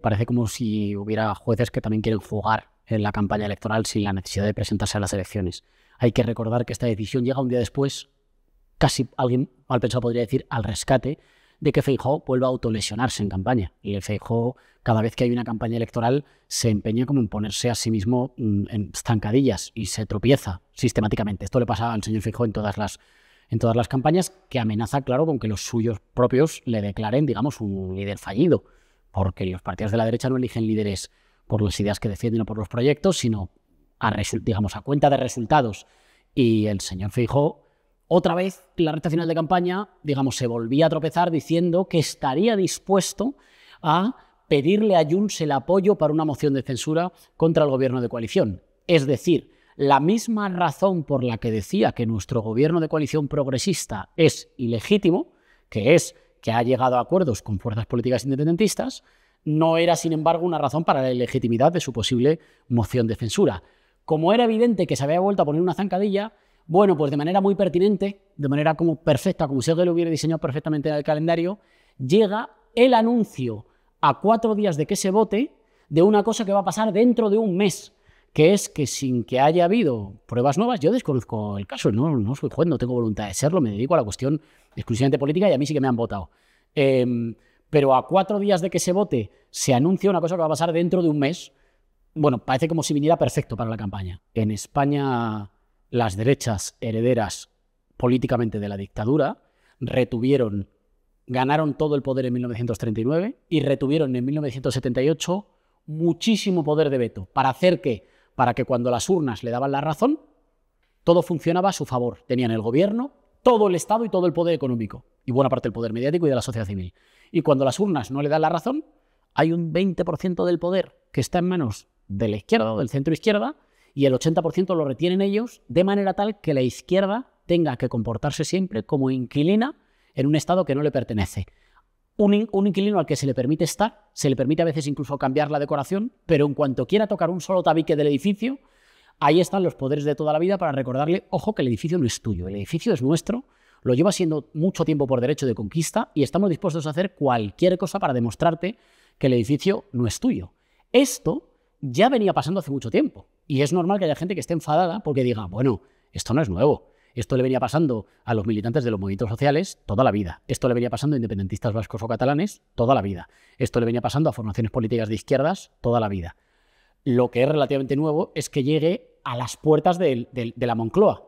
parece como si hubiera jueces que también quieren jugar en la campaña electoral sin la necesidad de presentarse a las elecciones. Hay que recordar que esta decisión llega un día después, casi alguien mal pensado podría decir, al rescate de que Feijóo vuelva a autolesionarse en campaña. Y el Feijóo, cada vez que hay una campaña electoral, se empeña como en ponerse a sí mismo mm, en estancadillas y se tropieza sistemáticamente. Esto le pasa al señor Feijóo en todas las en todas las campañas, que amenaza, claro, con que los suyos propios le declaren, digamos, un líder fallido porque los partidos de la derecha no eligen líderes por las ideas que defienden o por los proyectos, sino a, digamos, a cuenta de resultados. Y el señor Fijo, otra vez, la recta final de campaña, digamos, se volvía a tropezar diciendo que estaría dispuesto a pedirle a Junts el apoyo para una moción de censura contra el gobierno de coalición. Es decir, la misma razón por la que decía que nuestro gobierno de coalición progresista es ilegítimo, que es que ha llegado a acuerdos con fuerzas políticas independentistas, no era, sin embargo, una razón para la legitimidad de su posible moción de censura. Como era evidente que se había vuelto a poner una zancadilla, bueno, pues de manera muy pertinente, de manera como perfecta, como si lo hubiera diseñado perfectamente en el calendario, llega el anuncio a cuatro días de que se vote de una cosa que va a pasar dentro de un mes, que es que sin que haya habido pruebas nuevas, yo desconozco el caso, no, no soy juez, no tengo voluntad de serlo, me dedico a la cuestión exclusivamente política y a mí sí que me han votado. Em, pero a cuatro días de que se vote se anuncia una cosa que va a pasar dentro de un mes. Bueno, parece como si viniera perfecto para la campaña. En España, las derechas herederas políticamente de la dictadura retuvieron, ganaron todo el poder en 1939 y retuvieron en 1978 muchísimo poder de veto. ¿Para hacer que... Para que cuando las urnas le daban la razón, todo funcionaba a su favor. Tenían el gobierno, todo el Estado y todo el poder económico, y buena parte del poder mediático y de la sociedad civil. Y cuando las urnas no le dan la razón, hay un 20% del poder que está en manos de la izquierda o del centro izquierda, y el 80% lo retienen ellos, de manera tal que la izquierda tenga que comportarse siempre como inquilina en un Estado que no le pertenece. Un, un, inquilino al que se le permite estar, se le permite a veces incluso cambiar la decoración, pero en cuanto quiera tocar un solo tabique del edificio, Ahí están los poderes de toda la vida para recordarle, ojo, que el edificio no es tuyo, el edificio es nuestro, lo lleva siendo mucho tiempo por derecho de conquista y estamos dispuestos a hacer cualquier cosa para demostrarte que el edificio no es tuyo. Esto ya venía pasando hace mucho tiempo y es normal que haya gente que esté enfadada porque diga, bueno, esto no es nuevo. Esto le venía pasando a los militantes de los movimientos sociales toda la vida. Esto le venía pasando a independentistas vascos o catalanes toda la vida. Esto le venía pasando a formaciones políticas de izquierdas toda la vida. Lo que es relativamente nuevo es que llegue a las puertas de, la Moncloa.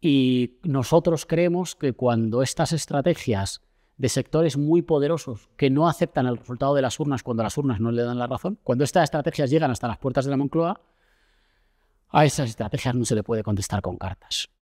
Y nosotros creemos que cuando estas estrategias de sectores muy poderosos que no aceptan el resultado de las urnas cuando las urnas no le dan la razón, cuando estas estrategias llegan hasta las puertas de la Moncloa, a esas estrategias no se le puede contestar con cartas.